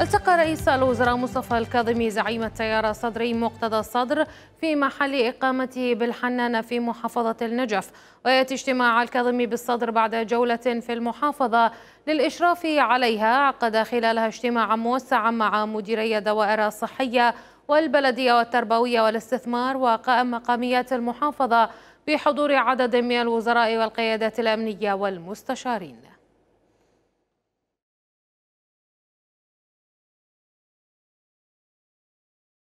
التقى رئيس الوزراء مصطفى الكاظمي زعيم التيار الصدري مقتدى الصدر في محل إقامته بالحنانة في محافظة النجف ويأتي اجتماع الكاظمي بالصدر بعد جولة في المحافظة للإشراف عليها عقد خلالها اجتماعا موسعا مع مديري الدوائر الصحية والبلدية والتربوية والاستثمار وقائم مقاميات المحافظة بحضور عدد من الوزراء والقيادات الأمنية والمستشارين